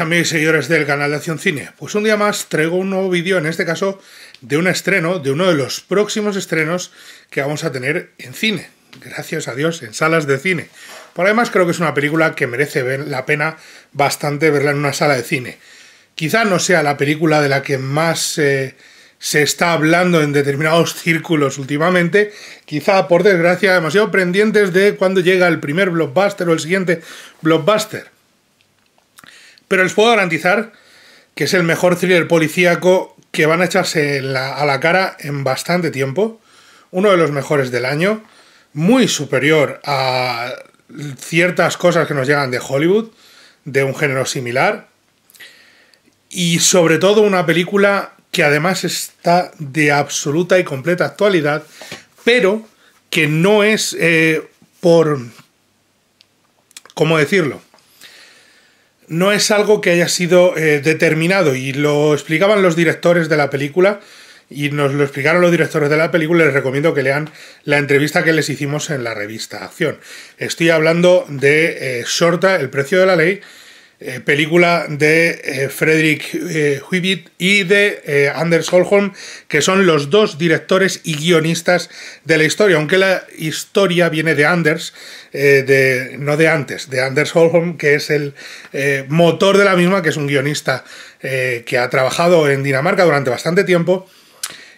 amigos y seguidores del canal de Acción Cine. Pues un día más traigo un nuevo vídeo, en este caso de un estreno, de uno de los próximos estrenos que vamos a tener en cine. Gracias a Dios, en salas de cine. Por además creo que es una película que merece ver la pena bastante verla en una sala de cine. Quizá no sea la película de la que más eh, se está hablando en determinados círculos últimamente, quizá por desgracia demasiado pendientes de cuando llega el primer blockbuster o el siguiente blockbuster pero les puedo garantizar que es el mejor thriller policíaco que van a echarse a la cara en bastante tiempo. Uno de los mejores del año. Muy superior a ciertas cosas que nos llegan de Hollywood, de un género similar. Y sobre todo una película que además está de absoluta y completa actualidad, pero que no es eh, por... ¿Cómo decirlo? no es algo que haya sido eh, determinado y lo explicaban los directores de la película y nos lo explicaron los directores de la película. Les recomiendo que lean la entrevista que les hicimos en la revista Acción. Estoy hablando de eh, Shorta, El precio de la ley, eh, película de eh, Frederick eh, Huibit y de eh, Anders Holholm, que son los dos directores y guionistas de la historia, aunque la historia viene de Anders, de, no de antes, de Anders Holholm, que es el motor de la misma, que es un guionista que ha trabajado en Dinamarca durante bastante tiempo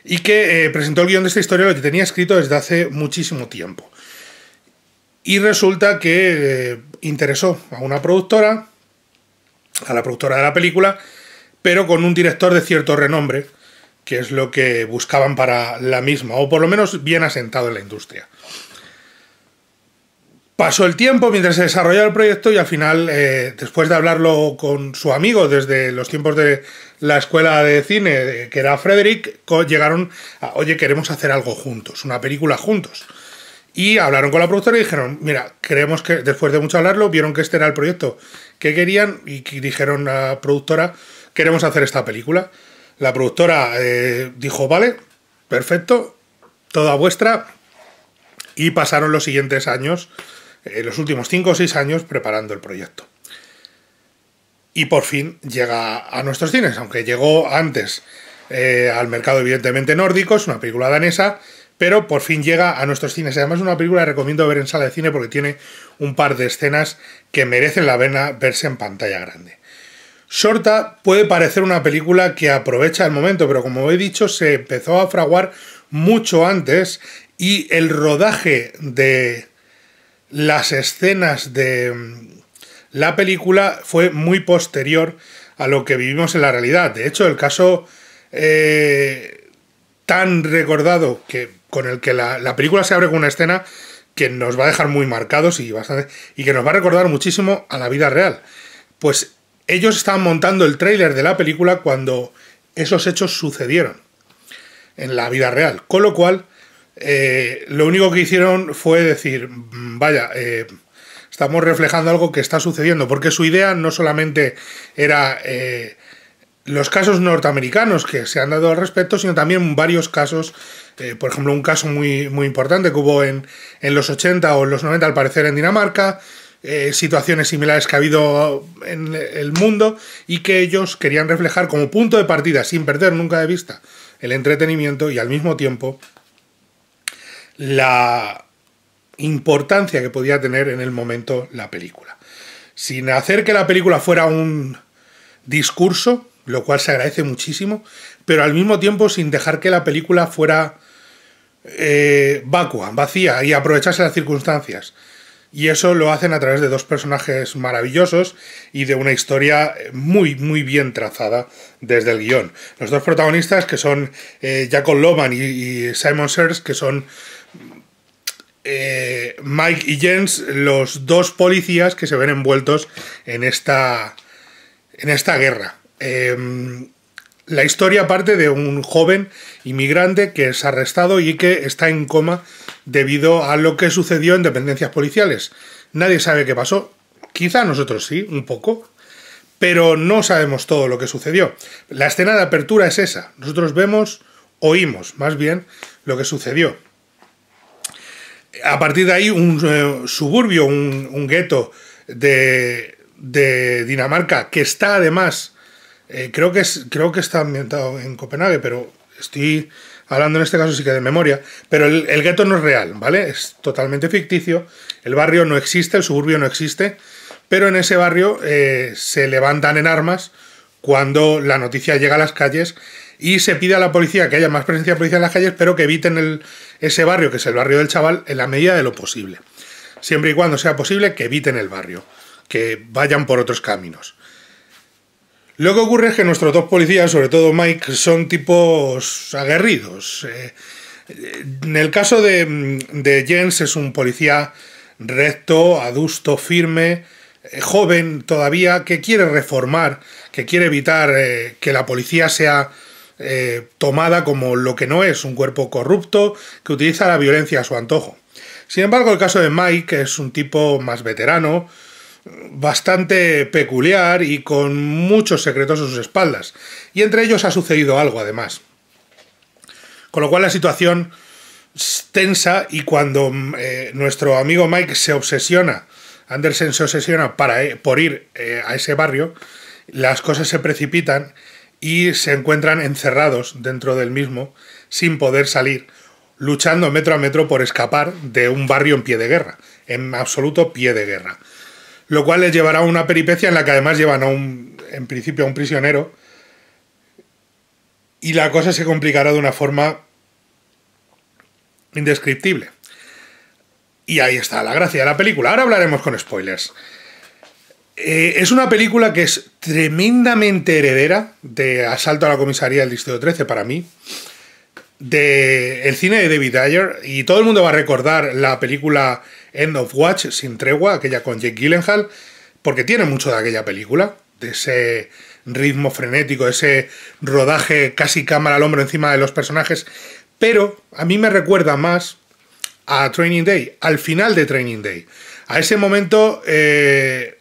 y que presentó el guión de esta historia, lo que tenía escrito desde hace muchísimo tiempo. Y resulta que interesó a una productora a la productora de la película, pero con un director de cierto renombre, que es lo que buscaban para la misma, o por lo menos bien asentado en la industria. Pasó el tiempo mientras se desarrollaba el proyecto y al final, eh, después de hablarlo con su amigo desde los tiempos de la escuela de cine, que era Frederick, llegaron a, oye, queremos hacer algo juntos, una película juntos. Y hablaron con la productora y dijeron, mira, creemos que después de mucho hablarlo, vieron que este era el proyecto que querían y dijeron a la productora, queremos hacer esta película. La productora eh, dijo, vale, perfecto, toda vuestra. Y pasaron los siguientes años, eh, los últimos 5 o 6 años, preparando el proyecto. Y por fin llega a nuestros cines, aunque llegó antes eh, al mercado evidentemente nórdico, es una película danesa pero por fin llega a nuestros cines. Además, es una película que recomiendo ver en sala de cine porque tiene un par de escenas que merecen la pena verse en pantalla grande. Shorta puede parecer una película que aprovecha el momento, pero como he dicho, se empezó a fraguar mucho antes y el rodaje de las escenas de mm, la película fue muy posterior a lo que vivimos en la realidad. De hecho, el caso eh, tan recordado que con el que la, película se abre con una escena que nos va a dejar muy marcados y y que nos va a recordar muchísimo a la vida real. Pues ellos estaban montando el tráiler de la película cuando esos hechos sucedieron en la vida real, con lo cual eh, lo único que hicieron fue decir, mm, vaya, eh, estamos reflejando algo que está sucediendo, porque su idea no solamente era eh, los casos norteamericanos que se han dado al respecto, sino también varios casos por ejemplo, un caso muy, importante que hubo en, los 80 o en los 90, al parecer, en Dinamarca, eh, situaciones similares que ha habido en el mundo y que ellos querían reflejar como punto de partida, sin perder nunca de vista el entretenimiento y al mismo tiempo la importancia que podía tener en el momento la película. Sin hacer que la película fuera un discurso, lo cual se agradece muchísimo, pero al mismo tiempo sin dejar que la película fuera eh, vacua, vacía y aprovecharse las circunstancias. Y eso lo hacen a través de dos personajes maravillosos y de una historia muy, muy bien trazada desde el guión. Los dos protagonistas, que son eh, Jacob Loman y, Simon Sears, que son eh, Mike y Jens, los dos policías que se ven envueltos en esta, en esta guerra. Eh, la historia parte de un joven inmigrante que es arrestado y que está en coma debido a lo que sucedió en dependencias policiales. Nadie sabe qué pasó. Quizá nosotros sí, un poco, pero no sabemos todo lo que sucedió. La escena de apertura es esa. Nosotros vemos, oímos más bien lo que sucedió. A partir de ahí, un eh, suburbio, un, gueto de Dinamarca, que está además eh, creo, que es, creo que está ambientado en Copenhague, pero estoy hablando en este caso sí que de memoria. Pero el, gueto no es real, ¿vale? Es totalmente ficticio. El barrio no existe, el suburbio no existe. Pero en ese barrio eh, se levantan en armas cuando la noticia llega a las calles y se pide a la policía que haya más presencia de policía en las calles, pero que eviten ese barrio, que es el barrio del chaval, en la medida de lo posible. Siempre y cuando sea posible, que eviten el barrio, que vayan por otros caminos. Lo que ocurre es que nuestros dos policías, sobre todo Mike, son tipos aguerridos. Eh, en el caso de, de Jens es un policía recto, adusto, firme, eh, joven todavía, que quiere reformar, que quiere evitar eh, que la policía sea tomada como lo que no es, un cuerpo corrupto que utiliza la violencia a su antojo. Sin embargo, el caso de Mike es un tipo más veterano, bastante peculiar y con muchos secretos a sus espaldas. Y entre ellos ha sucedido algo además. Con lo cual la situación tensa y cuando mm, eh, nuestro amigo Mike se obsesiona, Andersen se obsesiona para, eh, por ir eh, a ese barrio, las cosas se precipitan y se encuentran encerrados dentro del mismo sin poder salir, luchando metro a metro por escapar de un barrio en pie de guerra, en absoluto pie de guerra lo cual les llevará a una peripecia en la que además llevan a un, en principio, a un prisionero, y la cosa se complicará de una forma indescriptible. Y ahí está la gracia de la película. Ahora hablaremos con spoilers. Eh, es una película que es tremendamente heredera de Asalto a la Comisaría del Distrito 13 para mí, de el cine de David Dyer. y todo el mundo va a recordar la película End of Watch sin tregua, aquella con Jake Gyllenhaal, porque tiene mucho de aquella película, de ese ritmo frenético, ese rodaje casi cámara al hombro encima de los personajes, pero a mí me recuerda más a Training Day, al final de Training Day, a ese momento eh,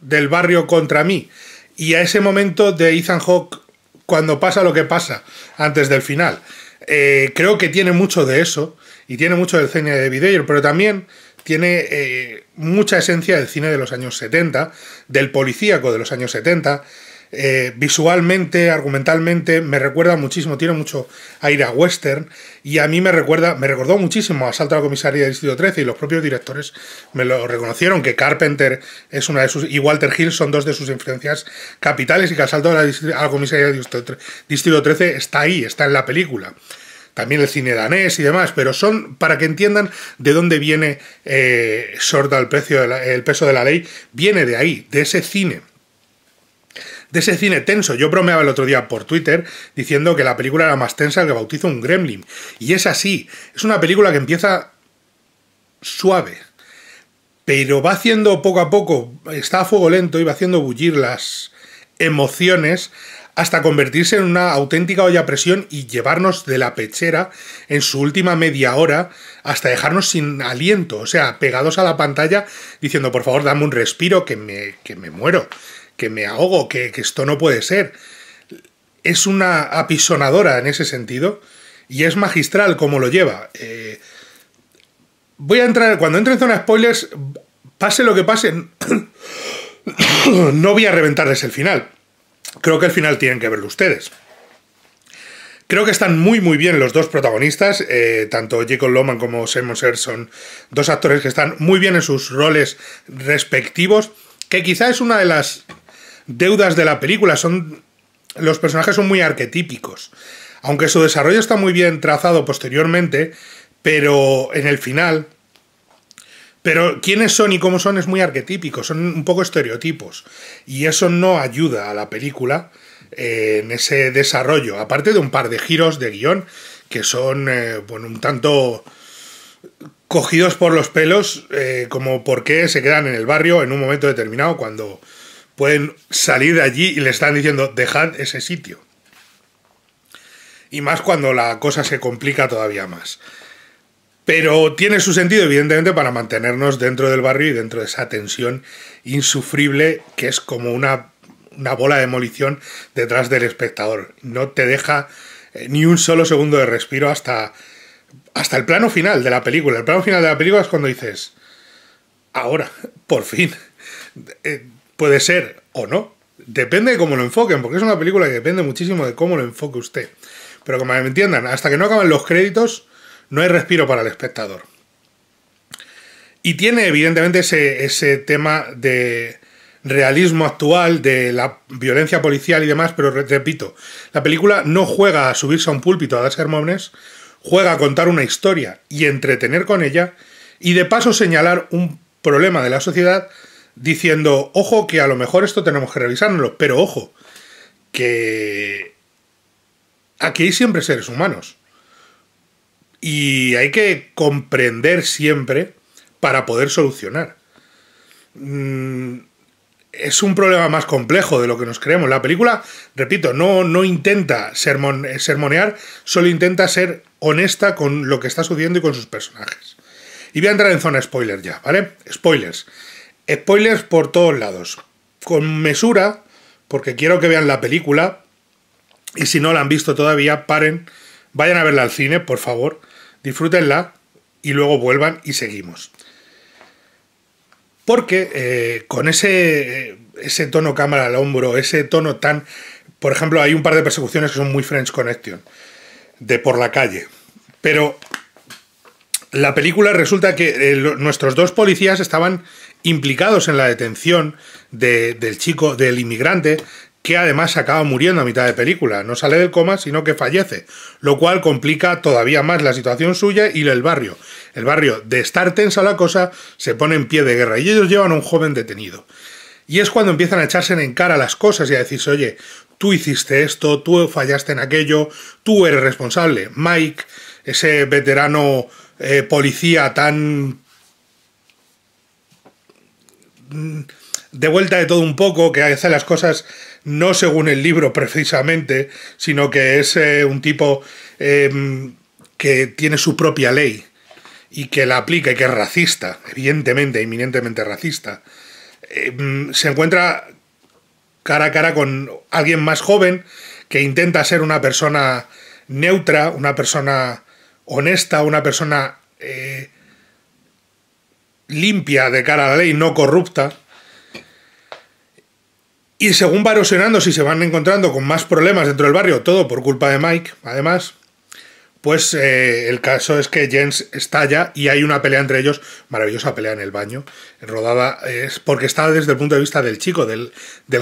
del barrio contra mí y a ese momento de Ethan Hawke cuando pasa lo que pasa antes del final. Eh, creo que tiene mucho de eso y tiene mucho del cine de Ayer, pero también tiene eh, mucha esencia del cine de los años 70, del policíaco de los años 70. Eh, visualmente, argumentalmente, me recuerda muchísimo, tiene mucho aire a western y a mí me recuerda, me recordó muchísimo Asalto a la Comisaría del Distrito 13 y los propios directores me lo reconocieron, que Carpenter es una de sus, y Walter Hill son dos de sus influencias capitales y que Asalto a la, a la Comisaría del Distrito 13 está ahí, está en la película también el cine danés y demás, pero son para que entiendan de dónde viene eh, Sorda el, precio el peso de la ley, viene de ahí, de ese cine de ese cine tenso. Yo bromeaba el otro día por Twitter diciendo que la película era más tensa que bautizo un gremlin. Y es así. Es una película que empieza suave, pero va haciendo poco a poco, está a fuego lento y va haciendo bullir las emociones hasta convertirse en una auténtica olla a presión y llevarnos de la pechera en su última media hora hasta dejarnos sin aliento, o sea, pegados a la pantalla diciendo, por favor, dame un respiro, que me, que me muero, que me ahogo, que, esto no puede ser. Es una apisonadora en ese sentido y es magistral como lo lleva. Eh, voy a entrar, cuando entre en zona spoilers, pase lo que pase, no voy a reventarles el final creo que al final tienen que verlo ustedes. Creo que están muy muy bien los dos protagonistas, eh, tanto Jacob Loman como Simon Ser son dos actores que están muy bien en sus roles respectivos, que quizá es una de las deudas de la película, son los personajes son muy arquetípicos. Aunque su desarrollo está muy bien trazado posteriormente, pero en el final pero quiénes son y cómo son es muy arquetípico, son un poco estereotipos. Y eso no ayuda a la película eh, en ese desarrollo. Aparte de un par de giros de guión que son eh, un tanto cogidos por los pelos, eh, como por qué se quedan en el barrio en un momento determinado cuando pueden salir de allí y le están diciendo dejad ese sitio. Y más cuando la cosa se complica todavía más. Pero tiene su sentido, evidentemente, para mantenernos dentro del barrio y dentro de esa tensión insufrible que es como una, bola de demolición detrás del espectador. No te deja eh, ni un solo segundo de respiro hasta, hasta el plano final de la película. El plano final de la película es cuando dices, ahora, por fin, eh, puede ser o no. Depende de cómo lo enfoquen, porque es una película que depende muchísimo de cómo lo enfoque usted. Pero como me entiendan, hasta que no acaban los créditos, no hay respiro para el espectador. Y tiene evidentemente ese, tema de realismo actual, de la violencia policial y demás, pero repito, la película no juega a subirse a un púlpito a dar sermones, juega a contar una historia y entretener con ella, y de paso señalar un problema de la sociedad diciendo, ojo, que a lo mejor esto tenemos que revisárnoslo, pero ojo, que aquí hay siempre seres humanos y hay que comprender siempre para poder solucionar. Mm, es un problema más complejo de lo que nos creemos. La película, repito, no, no intenta sermonear, solo intenta ser honesta con lo que está sucediendo y con sus personajes. Y voy a entrar en zona spoiler ya, ¿vale? Spoilers. Spoilers por todos lados. Con mesura, porque quiero que vean la película. Y si no la han visto todavía, paren, vayan a verla al cine, por favor disfrútenla y luego vuelvan y seguimos. Porque eh, con ese, ese tono cámara al hombro, ese tono tan... Por ejemplo, hay un par de persecuciones que son muy French Connection, de por la calle. Pero la película resulta que eh, nuestros dos policías estaban implicados en la detención del chico, del inmigrante, que además acaba muriendo a mitad de película. No sale del coma, sino que fallece, lo cual complica todavía más la situación suya y el barrio. El barrio, de estar tensa la cosa, se pone en pie de guerra y ellos llevan a un joven detenido. Y es cuando empiezan a echarse en cara las cosas y a decirse, oye, tú hiciste esto, tú fallaste en aquello, tú eres responsable. Mike, ese veterano eh, policía tan... Mm, de vuelta de todo un poco, que hace las cosas no según el libro precisamente, sino que es eh, un tipo eh, que tiene su propia ley y que la aplica y que es racista, evidentemente, inminentemente racista, eh, se encuentra cara a cara con alguien más joven que intenta ser una persona neutra, una persona honesta, una persona limpia de cara a la ley, no corrupta, y según va erosionando, si se van encontrando con más problemas dentro del barrio, todo por culpa de Mike, además, pues eh, el caso es que Jens estalla y hay una pelea entre ellos, maravillosa pelea en el baño, rodada, es porque está desde el punto de vista del chico, del,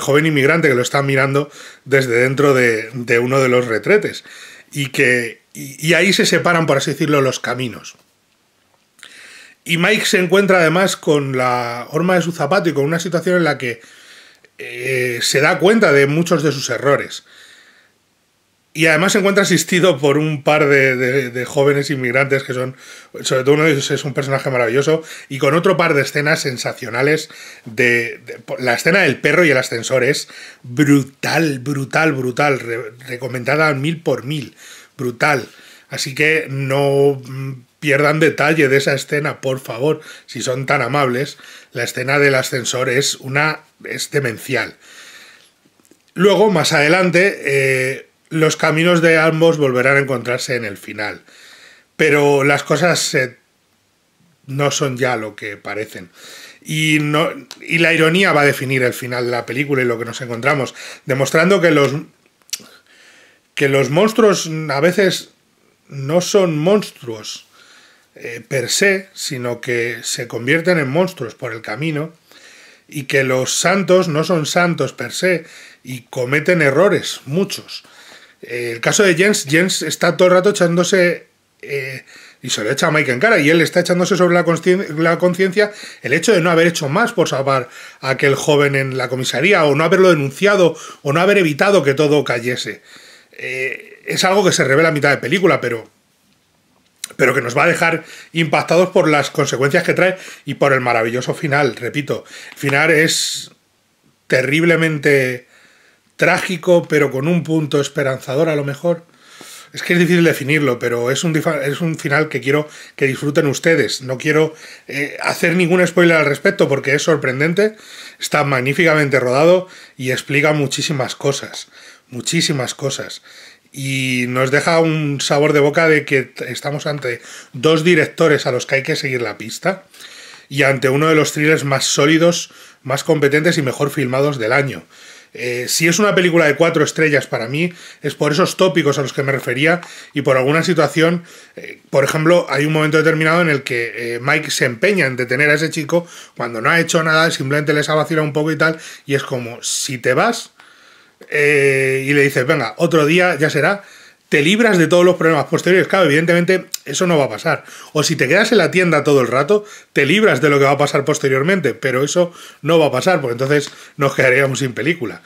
joven inmigrante que lo está mirando desde dentro de, uno de los retretes. Y, que, y ahí se separan, por así decirlo, los caminos. Y Mike se encuentra además con la horma de su zapato y con una situación en la que eh, se da cuenta de muchos de sus errores. Y además se encuentra asistido por un par de, jóvenes inmigrantes que son, sobre todo uno de ellos es un personaje maravilloso, y con otro par de escenas sensacionales de, la escena del perro y el ascensor es brutal, brutal, brutal, recomendada mil por mil, brutal. Así que no mm, pierdan detalle de esa escena, por favor, si son tan amables, la escena del ascensor es una. es demencial. Luego, más adelante, eh, los caminos de ambos volverán a encontrarse en el final. Pero las cosas eh, no son ya lo que parecen. Y, no, la ironía va a definir el final de la película y lo que nos encontramos, demostrando que los, que los monstruos a veces no son monstruos, eh, per se, sino que se convierten en monstruos por el camino y que los santos no son santos per se y cometen errores, muchos. Eh, el caso de Jens, Jens está todo el rato echándose eh, y se lo echa a Mike en cara y él está echándose sobre la conciencia el hecho de no haber hecho más por salvar a aquel joven en la comisaría o no haberlo denunciado o no haber evitado que todo cayese. es algo que se revela a mitad de película, pero pero que nos va a dejar impactados por las consecuencias que trae y por el maravilloso final, repito. El final es terriblemente trágico, pero con un punto esperanzador a lo mejor. Es que es difícil definirlo, pero es un, es un final que quiero que disfruten ustedes. No quiero eh, hacer ningún spoiler al respecto porque es sorprendente, está magníficamente rodado y explica muchísimas cosas, muchísimas cosas y nos deja un sabor de boca de que estamos ante dos directores a los que hay que seguir la pista y ante uno de los thrillers más sólidos, más competentes y mejor filmados del año. Eh, si es una película de cuatro estrellas para mí, es por esos tópicos a los que me refería y por alguna situación, eh, por ejemplo, hay un momento determinado en el que eh, Mike se empeña en detener a ese chico cuando no ha hecho nada, simplemente les ha vacilado un poco y tal, y es como, si te vas, eh, y le dices, venga, otro día ya será, te libras de todos los problemas posteriores. Claro, evidentemente eso no va a pasar. O si te quedas en la tienda todo el rato, te libras de lo que va a pasar posteriormente, pero eso no va a pasar, porque entonces nos quedaríamos sin película.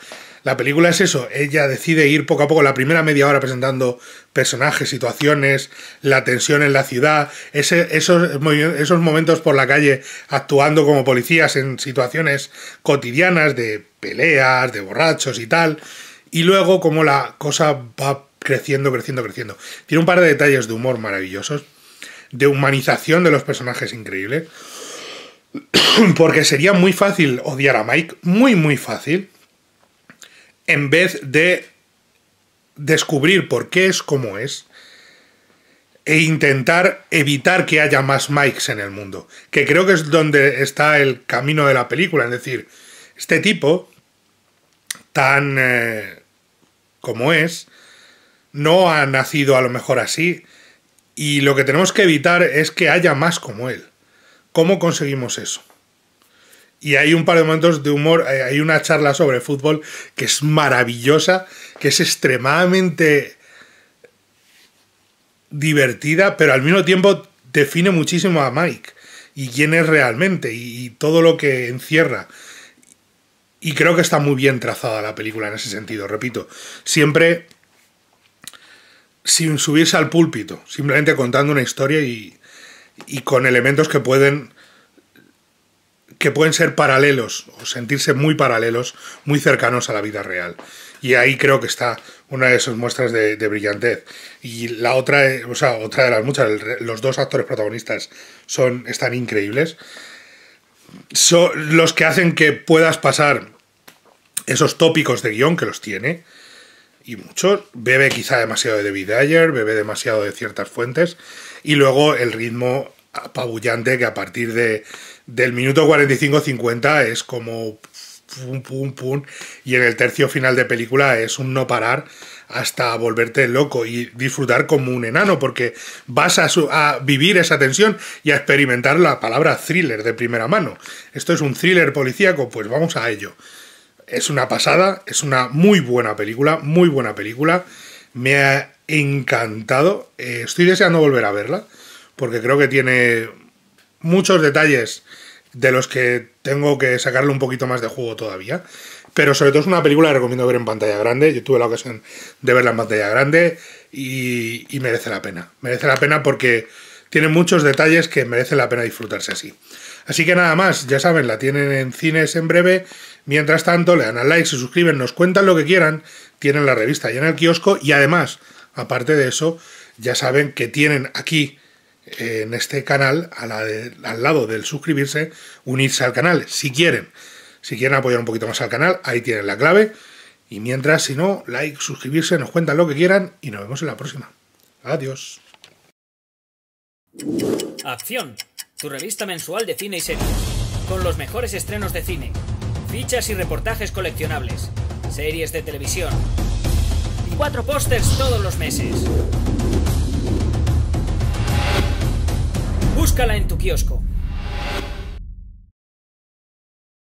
La película es eso, ella decide ir poco a poco, la primera media hora presentando personajes, situaciones, la tensión en la ciudad, esos, esos momentos por la calle actuando como policías en situaciones cotidianas de peleas, de borrachos y tal, y luego como la cosa va creciendo, creciendo, creciendo. Tiene un par de detalles de humor maravillosos, de humanización de los personajes increíbles, porque sería muy fácil odiar a Mike, muy, muy fácil en vez de descubrir por qué es como es e intentar evitar que haya más Mikes en el mundo, que creo que es donde está el camino de la película, es decir, este tipo tan eh, como es, no ha nacido a lo mejor así, y lo que tenemos que evitar es que haya más como él. ¿Cómo conseguimos eso? Y hay un par de momentos de humor, eh, hay una charla sobre fútbol que es maravillosa, que es extremadamente divertida, pero al mismo tiempo define muchísimo a Mike y quién es realmente y, todo lo que encierra. Y creo que está muy bien trazada la película en ese sentido, repito, siempre sin subirse al púlpito, simplemente contando una historia y, y con elementos que pueden que pueden ser paralelos o sentirse muy paralelos, muy cercanos a la vida real. Y ahí creo que está una de sus muestras de, brillantez. Y la otra, o sea, otra de las muchas, los dos actores protagonistas son, están increíbles. Son los que hacen que puedas pasar esos tópicos de guión que los tiene. Y muchos. Bebe quizá demasiado de David Ayer, bebe demasiado de ciertas fuentes. Y luego el ritmo apabullante que a partir de del minuto 45-50 es como pum, pum, pum, y en el tercio final de película es un no parar hasta volverte loco y disfrutar como un enano, porque vas a, vivir esa tensión y a experimentar la palabra thriller de primera mano. Esto es un thriller policíaco, pues vamos a ello. Es una pasada, es una muy buena película, muy buena película. Me ha encantado, eh, estoy deseando volver a verla, porque creo que tiene muchos detalles de los que tengo que sacarle un poquito más de juego todavía. Pero sobre todo es una película que recomiendo ver en pantalla grande. Yo tuve la ocasión de verla en pantalla grande y, merece la pena. Merece la pena porque tiene muchos detalles que merece la pena disfrutarse así. Así que nada más, ya saben, la tienen en cines en breve. Mientras tanto, le dan al like, se suscriben, nos cuentan lo que quieran. Tienen la revista ya en el kiosco y además, aparte de eso, ya saben que tienen aquí en este canal, al lado del suscribirse, unirse al canal, si quieren. Si quieren apoyar un poquito más al canal, ahí tienen la clave. Y mientras, si no, like, suscribirse, nos cuentan lo que quieran y nos vemos en la próxima. Adiós. Acción, tu revista mensual de cine y series, con los mejores estrenos de cine, fichas y reportajes coleccionables, series de televisión, y cuatro pósters todos los meses. Búscala en tu kiosco.